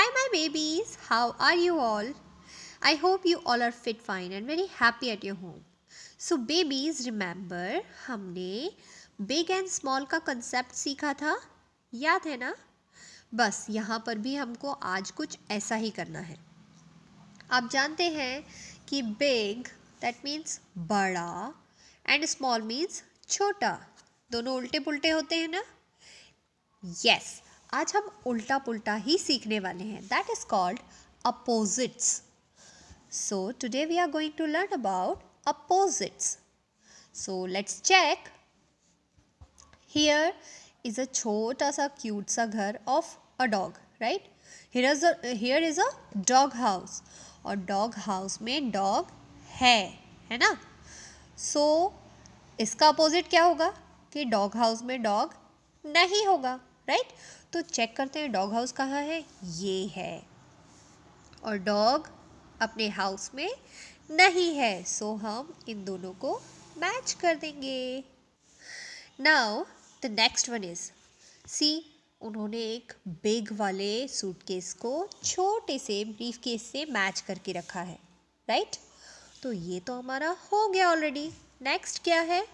Hi, my babies. How are you all? I hope you all are fit, fine, and very happy at your home. So, babies, remember, हमने big and small का concept सीखा था याद है ना बस यहाँ पर भी हमको आज कुछ ऐसा ही करना है आप जानते हैं कि big that means बड़ा and small means छोटा दोनों उल्टे पुल्टे होते हैं ना yes. आज हम उल्टा पुल्टा ही सीखने वाले हैं that is called opposites so today we are going to learn about opposites so let's check here is a छोटा सा क्यूट सा घर of a dog right here is here is a dog house और dog house में dog है है ना सो so, इसका अपोजिट क्या होगा कि डॉग हाउस में डॉग नहीं होगा राइट तो चेक करते हैं डॉग हाउस कहाँ है ये है और डॉग अपने हाउस में नहीं है सो so हम इन दोनों को मैच कर देंगे now the next one is see उन्होंने एक बिग वाले सूटकेस को छोटे से ब्रीफ केस से मैच करके रखा है राइट right? तो ये तो हमारा हो गया ऑलरेडी नेक्स्ट क्या है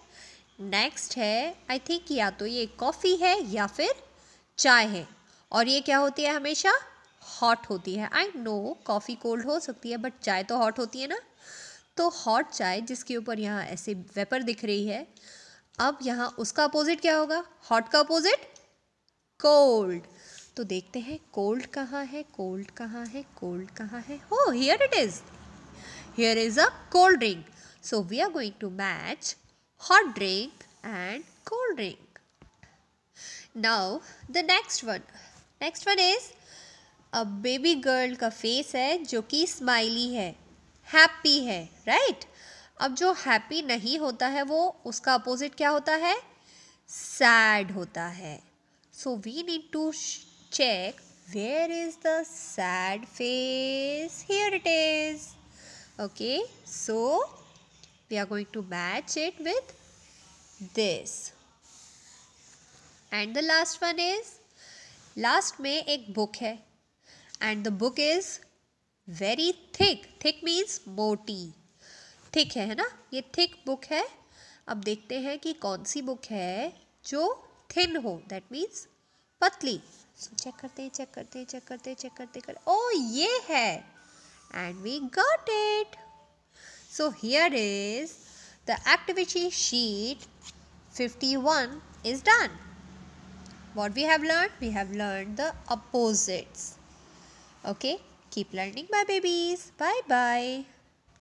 नेक्स्ट है आई थिंक या तो ये कॉफ़ी है या फिर चाय है और ये क्या होती है हमेशा हॉट होती है आई नो कॉफ़ी कोल्ड हो सकती है बट चाय तो हॉट होती है ना तो हॉट चाय जिसके ऊपर यहाँ ऐसे वेपर दिख रही है अब यहाँ उसका अपोजिट क्या होगा हॉट का अपोजिट कोल्ड तो देखते हैं कोल्ड कहाँ है कोल्ड कहाँ है कोल्ड कहाँ है हो here it is here is a cold drink so we are going to match hot drink and cold drink now the next one next one is a baby girl का face है जो कि smiley है happy है right right? अब जो happy नहीं होता है वो उसका अपोजिट क्या होता है सैड होता है so we need to check where is the sad face here it is okay so we are going to match it with this and the last one is last में एक book है and the book is very thick thick means मोटी thick है ना ये thick book है अब देखते हैं कि कौन सी बुक है जो थिन हो दैट मीन्स पतली सो चेक करते हैं चेक करते हैं चेक करते हैं चेक करते कर ओ oh, ये है and we got it so here is the activity sheet 51 is done what we have learned we have learned the opposites okay keep learning my babies bye bye